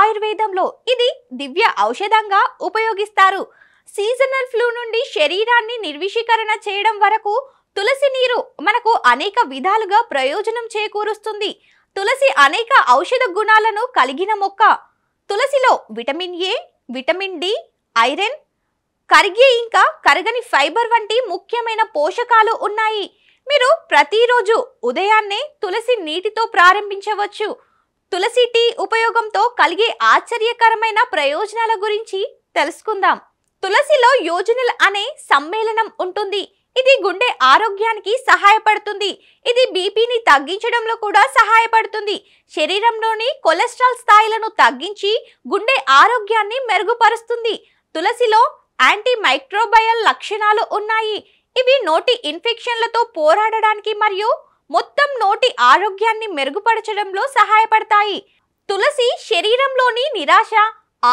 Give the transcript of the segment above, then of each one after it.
ఆయుర్వేదంలో ఇది దివ్య ఔషధంగా ఉపయోగిస్తారు సీజనల్ ఫ్లూ నుండి శరీరాన్ని నిర్విషీకరణ చేయడం వరకు తులసి నీరు మనకు అనేక విధాలుగా ప్రయోజనం చేకూరుస్తుంది తులసి అనేక ఔషధ గుణాలను కలిగిన మొక్క తులసిలో vitamin A vitamin D iron కరిగే ఇంకా కరగని ఫైబర్ వంటి ముఖ్యమైన పోషకాలు ఉన్నాయి మీరు ప్రతిరోజు ఉదయాన్నే తులసి నీటితో ప్రారంభించవచ్చు తులసి టీ ఉపయోగంతో కలిగే ఆశ్చర్యకరమైన ప్రయోజనాల గురించి తెలుసుకుందాం తులసిలో యోజనల్ అనే సమ్మేళనం ఉంటుంది ఇది గుండె ఆరోగ్యానికి సహాయపడుతుంది ఇది బీపీని తగ్గించడంలో కూడా సహాయపడుతుంది శరీరంలోని కొలెస్ట్రాల్ స్థాయిలను తగ్గించి గుండె ఆరోగ్యాన్ని మెరుగుపరుస్తుంది తులసిలో యాంటీ మైక్రోబయల్ లక్షణాలు ఉన్నాయి ఇవి నోటి ఇన్ఫెక్షన్లతో పోరాడడానికి మరియు మొత్తం నోటి ఆరోగ్యాన్ని మెరుగుపరచడంలో సహాయపడతాయి తులసి శరీరంలోని నిరాశ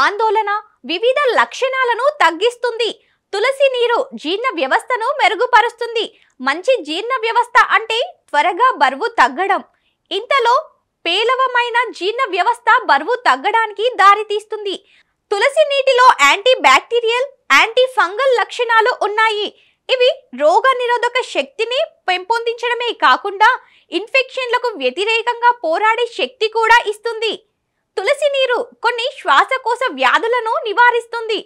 ఆందోళన వివిధ లక్షణాలను తగ్గిస్తుంది తులసి నీరు జీర్ణ వ్యవస్థను మెరుగుపరుస్తుంది మంచి జీర్ణ వ్యవస్థ అంటే త్వరగా బరువు తగ్గడం ఇంతలో పేలవమైన జీర్ణ వ్యవస్థ బరువు తగ్గడానికి దారితీస్తుంది తులసి నీటిలో యాంటీ బ్యాక్టీరియల్ యాంటీ ఫంగల్ లక్షణాలు ఉన్నాయి ఇవి రోగ నిరోధక శక్తిని పెంపొందించడమే కాకుండా ఇన్ఫెక్షన్లకు వ్యతిరేకంగా పోరాడే శక్తి కూడా ఇస్తుంది తులసి నీరు కొన్ని శ్వాసకోశ వ్యాధులను నివారిస్తుంది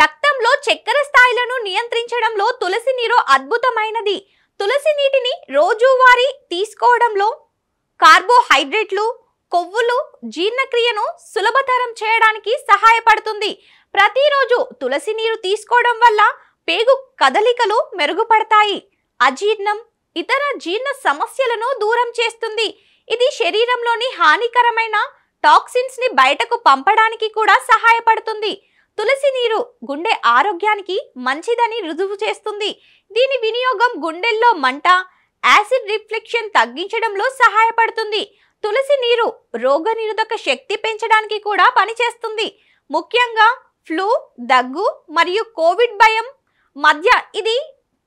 రక్తంలో చక్కెర స్థాయిలను నియంత్రించడంలో తులసి నీరు అద్భుతమైనది తులసి నీటిని రోజువారీ తీసుకోవడంలో కార్బోహైడ్రేట్లు కొవ్వులు జీర్ణక్రియను సులభతరం చేయడానికి సహాయపడుతుంది ప్రతిరోజు తులసి నీరు తీసుకోవడం వల్ల పేగు కదలికలు మెరుగుపడతాయి అజీర్ణం ఇతర జీర్ణ సమస్యలను దూరం చేస్తుంది ఇది శరీరంలోని హానికరమైన టాక్సిన్స్ ని బయటకు పంపడానికి కూడా సహాయపడుతుంది తులసి నీరు గుండె ఆరోగ్యానికి మంచిదని రుజువు చేస్తుంది దీని వినియోగం గుండెల్లో మంట యాసిడ్ రిఫ్లెక్షన్ తగ్గించడంలో సహాయపడుతుంది తులసి నీరు రోగనిరోధక శక్తి పెంచడానికి కూడా పనిచేస్తుంది ముఖ్యంగా ఫ్లూ దగ్గు మరియు కోవిడ్ భయం మధ్య ఇది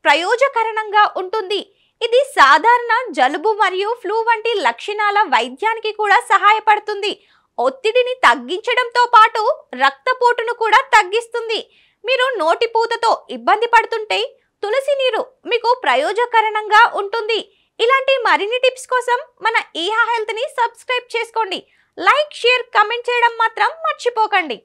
ప్రయోజకరణంగా ఉంటుంది ఇది సాధారణ జలుబు మరియు ఫ్లూ వంటి లక్షణాల వైద్యానికి కూడా సహాయపడుతుంది ఒత్తిడిని తగ్గించడంతో పాటు రక్తపోటును కూడా తగ్గిస్తుంది మీరు నోటి పూతతో ఇబ్బంది పడుతుంటే తులసి నీరు మీకు ప్రయోజకరణంగా ఉంటుంది ఇలాంటి మరిన్ని టిప్స్ కోసం మన ఈహా హెల్త్ని సబ్స్క్రైబ్ చేసుకోండి లైక్ షేర్ కమెంట్ చేయడం మాత్రం మర్చిపోకండి